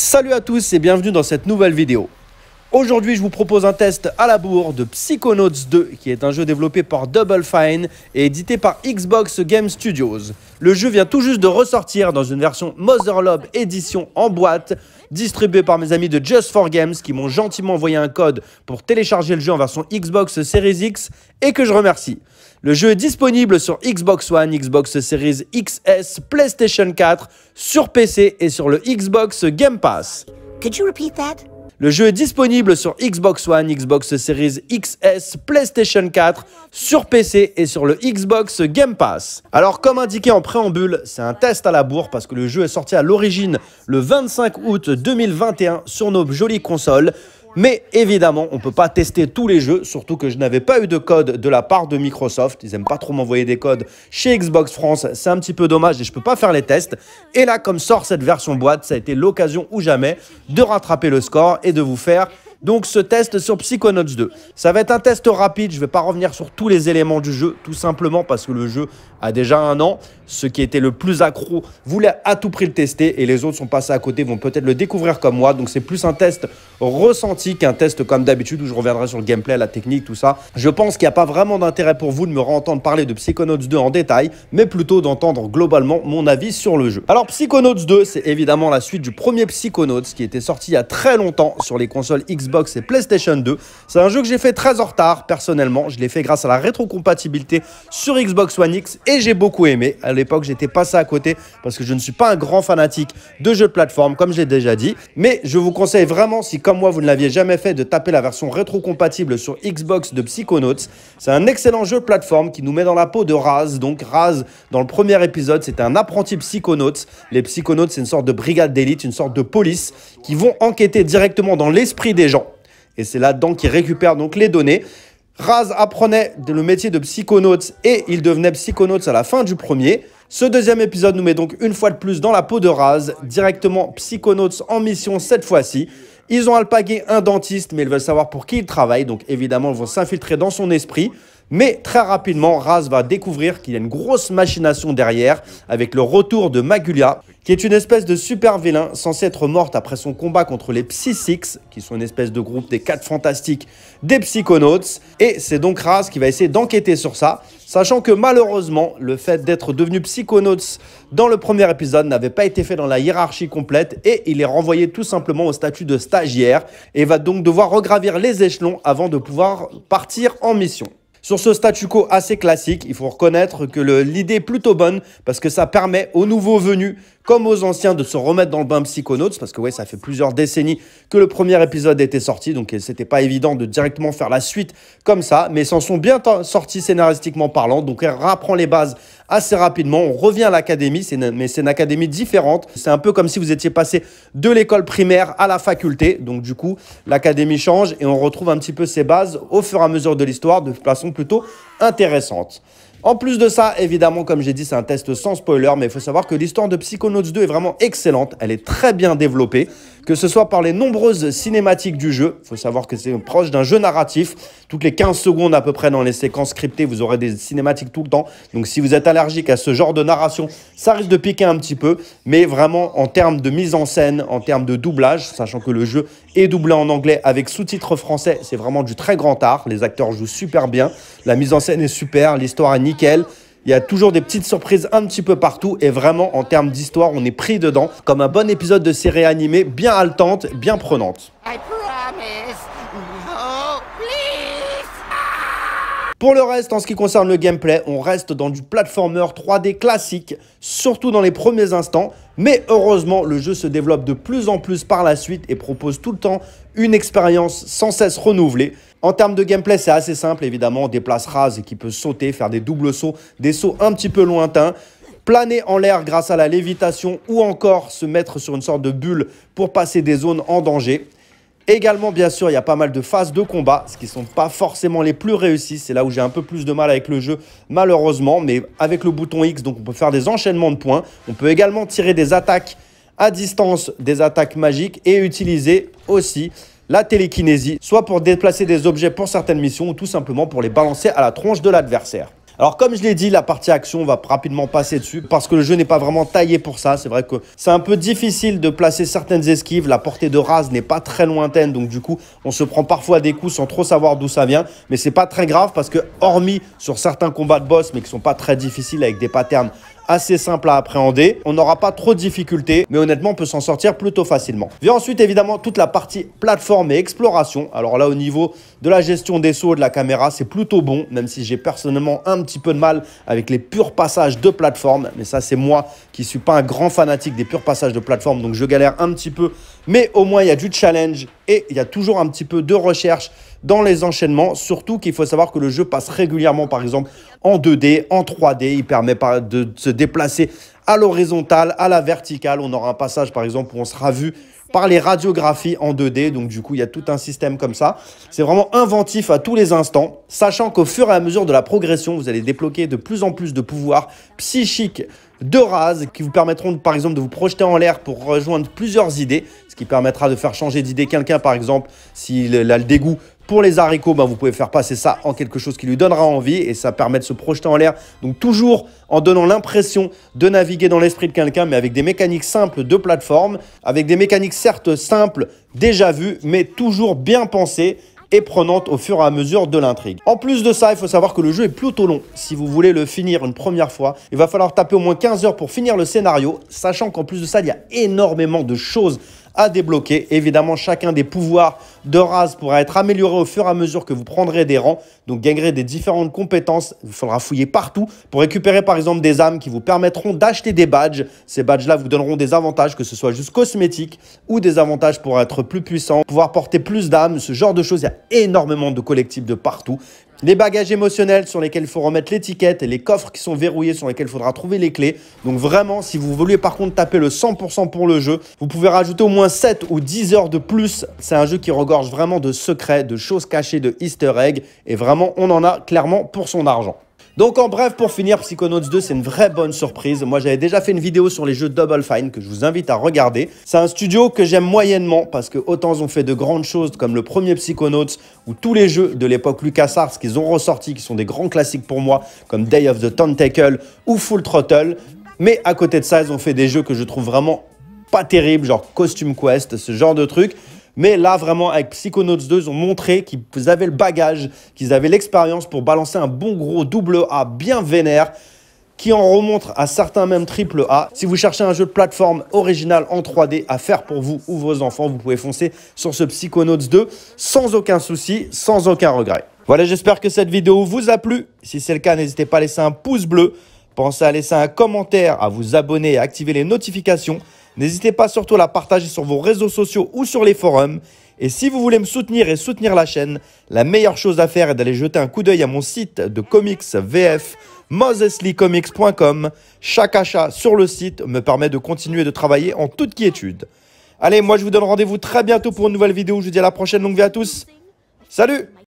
Salut à tous et bienvenue dans cette nouvelle vidéo. Aujourd'hui, je vous propose un test à la bourre de Psychonauts 2, qui est un jeu développé par Double Fine et édité par Xbox Game Studios. Le jeu vient tout juste de ressortir dans une version Motherlob édition en boîte distribué par mes amis de Just 4 Games qui m'ont gentiment envoyé un code pour télécharger le jeu en version Xbox Series X et que je remercie. Le jeu est disponible sur Xbox One, Xbox Series XS, PlayStation 4, sur PC et sur le Xbox Game Pass. Could le jeu est disponible sur Xbox One, Xbox Series XS, PlayStation 4, sur PC et sur le Xbox Game Pass. Alors comme indiqué en préambule, c'est un test à la bourre parce que le jeu est sorti à l'origine le 25 août 2021 sur nos jolies consoles. Mais évidemment, on ne peut pas tester tous les jeux, surtout que je n'avais pas eu de code de la part de Microsoft. Ils n'aiment pas trop m'envoyer des codes chez Xbox France. C'est un petit peu dommage et je ne peux pas faire les tests. Et là, comme sort cette version boîte, ça a été l'occasion ou jamais de rattraper le score et de vous faire donc ce test sur Psychonauts 2. Ça va être un test rapide, je ne vais pas revenir sur tous les éléments du jeu, tout simplement parce que le jeu a déjà un an. Ceux qui étaient le plus accro voulaient à tout prix le tester et les autres sont passés à côté, vont peut-être le découvrir comme moi. Donc c'est plus un test ressenti qu'un test comme d'habitude où je reviendrai sur le gameplay, la technique, tout ça. Je pense qu'il n'y a pas vraiment d'intérêt pour vous de me entendre parler de Psychonauts 2 en détail, mais plutôt d'entendre globalement mon avis sur le jeu. Alors Psychonauts 2, c'est évidemment la suite du premier Psychonauts qui était sorti il y a très longtemps sur les consoles Xbox et PlayStation 2. C'est un jeu que j'ai fait très en retard, personnellement. Je l'ai fait grâce à la rétrocompatibilité sur Xbox One X et j'ai beaucoup aimé. À l'époque, j'étais passé à côté parce que je ne suis pas un grand fanatique de jeux de plateforme, comme j'ai déjà dit. Mais je vous conseille vraiment, si comme moi vous ne l'aviez jamais fait, de taper la version rétrocompatible sur Xbox de Psychonauts. C'est un excellent jeu de plateforme qui nous met dans la peau de Raz. Donc Raz, dans le premier épisode, c'était un apprenti Psychonauts Les Psychonauts c'est une sorte de brigade d'élite, une sorte de police qui vont enquêter directement dans l'esprit des gens et c'est là-dedans qu'il récupère donc les données. Raz apprenait le métier de psychonautes et il devenait psychonautes à la fin du premier. Ce deuxième épisode nous met donc une fois de plus dans la peau de Raz, directement psychonautes en mission cette fois-ci. Ils ont alpagué un dentiste, mais ils veulent savoir pour qui il travaille, donc évidemment ils vont s'infiltrer dans son esprit. Mais très rapidement, Raz va découvrir qu'il y a une grosse machination derrière avec le retour de Magulia, qui est une espèce de super vilain censé être morte après son combat contre les psy qui sont une espèce de groupe des 4 fantastiques des Psychonautes. Et c'est donc Raz qui va essayer d'enquêter sur ça, sachant que malheureusement, le fait d'être devenu Psychonautes dans le premier épisode n'avait pas été fait dans la hiérarchie complète et il est renvoyé tout simplement au statut de stagiaire et va donc devoir regravir les échelons avant de pouvoir partir en mission. Sur ce statu quo assez classique, il faut reconnaître que l'idée est plutôt bonne parce que ça permet aux nouveaux venus comme aux anciens de se remettre dans le bain Psychonauts, parce que ouais, ça fait plusieurs décennies que le premier épisode était sorti, donc euh, c'était pas évident de directement faire la suite comme ça, mais s'en sont bien sortis scénaristiquement parlant, donc elle reprend les bases assez rapidement, on revient à l'académie, mais c'est une académie différente, c'est un peu comme si vous étiez passé de l'école primaire à la faculté, donc du coup, l'académie change et on retrouve un petit peu ses bases au fur et à mesure de l'histoire de façon plutôt intéressante. En plus de ça, évidemment, comme j'ai dit, c'est un test sans spoiler, mais il faut savoir que l'histoire de Psychonauts 2 est vraiment excellente, elle est très bien développée que ce soit par les nombreuses cinématiques du jeu. Il faut savoir que c'est proche d'un jeu narratif. Toutes les 15 secondes à peu près dans les séquences scriptées, vous aurez des cinématiques tout le temps. Donc si vous êtes allergique à ce genre de narration, ça risque de piquer un petit peu. Mais vraiment, en termes de mise en scène, en termes de doublage, sachant que le jeu est doublé en anglais avec sous-titres français, c'est vraiment du très grand art. Les acteurs jouent super bien. La mise en scène est super, l'histoire est nickel. Il y a toujours des petites surprises un petit peu partout et vraiment en termes d'histoire, on est pris dedans comme un bon épisode de série animée bien haletante, bien prenante. Pour le reste, en ce qui concerne le gameplay, on reste dans du platformer 3D classique, surtout dans les premiers instants, mais heureusement, le jeu se développe de plus en plus par la suite et propose tout le temps une expérience sans cesse renouvelée. En termes de gameplay, c'est assez simple, évidemment. On déplace Raz qui peut sauter, faire des doubles sauts, des sauts un petit peu lointains planer en l'air grâce à la lévitation ou encore se mettre sur une sorte de bulle pour passer des zones en danger. Également, bien sûr, il y a pas mal de phases de combat, ce qui ne sont pas forcément les plus réussies. C'est là où j'ai un peu plus de mal avec le jeu, malheureusement. Mais avec le bouton X, donc on peut faire des enchaînements de points. On peut également tirer des attaques à distance, des attaques magiques et utiliser aussi la télékinésie, soit pour déplacer des objets pour certaines missions ou tout simplement pour les balancer à la tronche de l'adversaire. Alors comme je l'ai dit, la partie action, va rapidement passer dessus parce que le jeu n'est pas vraiment taillé pour ça. C'est vrai que c'est un peu difficile de placer certaines esquives. La portée de rase n'est pas très lointaine, donc du coup, on se prend parfois des coups sans trop savoir d'où ça vient. Mais c'est pas très grave parce que hormis sur certains combats de boss, mais qui sont pas très difficiles avec des patterns assez simple à appréhender. On n'aura pas trop de difficultés, mais honnêtement, on peut s'en sortir plutôt facilement. Vient ensuite, évidemment, toute la partie plateforme et exploration. Alors là, au niveau de la gestion des sauts de la caméra, c'est plutôt bon, même si j'ai personnellement un petit peu de mal avec les purs passages de plateforme. Mais ça, c'est moi qui suis pas un grand fanatique des purs passages de plateforme, donc je galère un petit peu. Mais au moins, il y a du challenge et il y a toujours un petit peu de recherche dans les enchaînements. Surtout qu'il faut savoir que le jeu passe régulièrement, par exemple, en 2D, en 3D. Il permet de se déplacer à l'horizontale, à la verticale. On aura un passage, par exemple, où on sera vu par les radiographies en 2D. Donc, du coup, il y a tout un système comme ça. C'est vraiment inventif à tous les instants, sachant qu'au fur et à mesure de la progression, vous allez débloquer de plus en plus de pouvoirs psychiques de rase qui vous permettront par exemple de vous projeter en l'air pour rejoindre plusieurs idées, ce qui permettra de faire changer d'idée quelqu'un par exemple s'il a le dégoût pour les haricots, bah, vous pouvez faire passer ça en quelque chose qui lui donnera envie et ça permet de se projeter en l'air. Donc toujours en donnant l'impression de naviguer dans l'esprit de quelqu'un, mais avec des mécaniques simples de plateforme, avec des mécaniques certes simples, déjà vues, mais toujours bien pensées et prenante au fur et à mesure de l'intrigue. En plus de ça, il faut savoir que le jeu est plutôt long. Si vous voulez le finir une première fois, il va falloir taper au moins 15 heures pour finir le scénario, sachant qu'en plus de ça, il y a énormément de choses à débloquer. Évidemment, chacun des pouvoirs de race pourra être amélioré au fur et à mesure que vous prendrez des rangs, donc gagnerez des différentes compétences. Il faudra fouiller partout pour récupérer par exemple des âmes qui vous permettront d'acheter des badges. Ces badges-là vous donneront des avantages, que ce soit juste cosmétiques ou des avantages pour être plus puissant, pouvoir porter plus d'âmes, ce genre de choses. Il y a énormément de collectifs de partout les bagages émotionnels sur lesquels il faut remettre l'étiquette et les coffres qui sont verrouillés sur lesquels il faudra trouver les clés. Donc vraiment, si vous voulez par contre taper le 100% pour le jeu, vous pouvez rajouter au moins 7 ou 10 heures de plus. C'est un jeu qui regorge vraiment de secrets, de choses cachées, de easter eggs. Et vraiment, on en a clairement pour son argent. Donc en bref, pour finir, Psychonauts 2, c'est une vraie bonne surprise. Moi, j'avais déjà fait une vidéo sur les jeux Double Fine que je vous invite à regarder. C'est un studio que j'aime moyennement parce que autant ils ont fait de grandes choses comme le premier Psychonauts ou tous les jeux de l'époque LucasArts qu'ils ont ressorti, qui sont des grands classiques pour moi, comme Day of the Tentacle ou Full Throttle. Mais à côté de ça, ils ont fait des jeux que je trouve vraiment pas terribles, genre Costume Quest, ce genre de trucs. Mais là, vraiment, avec Psychonauts 2, ils ont montré qu'ils avaient le bagage, qu'ils avaient l'expérience pour balancer un bon gros double A bien vénère qui en remontre à certains même triple A. Si vous cherchez un jeu de plateforme original en 3D à faire pour vous ou vos enfants, vous pouvez foncer sur ce Psychonauts 2 sans aucun souci, sans aucun regret. Voilà, j'espère que cette vidéo vous a plu. Si c'est le cas, n'hésitez pas à laisser un pouce bleu. Pensez à laisser un commentaire, à vous abonner et à activer les notifications. N'hésitez pas surtout à la partager sur vos réseaux sociaux ou sur les forums. Et si vous voulez me soutenir et soutenir la chaîne, la meilleure chose à faire est d'aller jeter un coup d'œil à mon site de comics VF moseslycomics.com. Chaque achat sur le site me permet de continuer de travailler en toute quiétude. Allez, moi je vous donne rendez-vous très bientôt pour une nouvelle vidéo. Je vous dis à la prochaine, longue vie à tous. Salut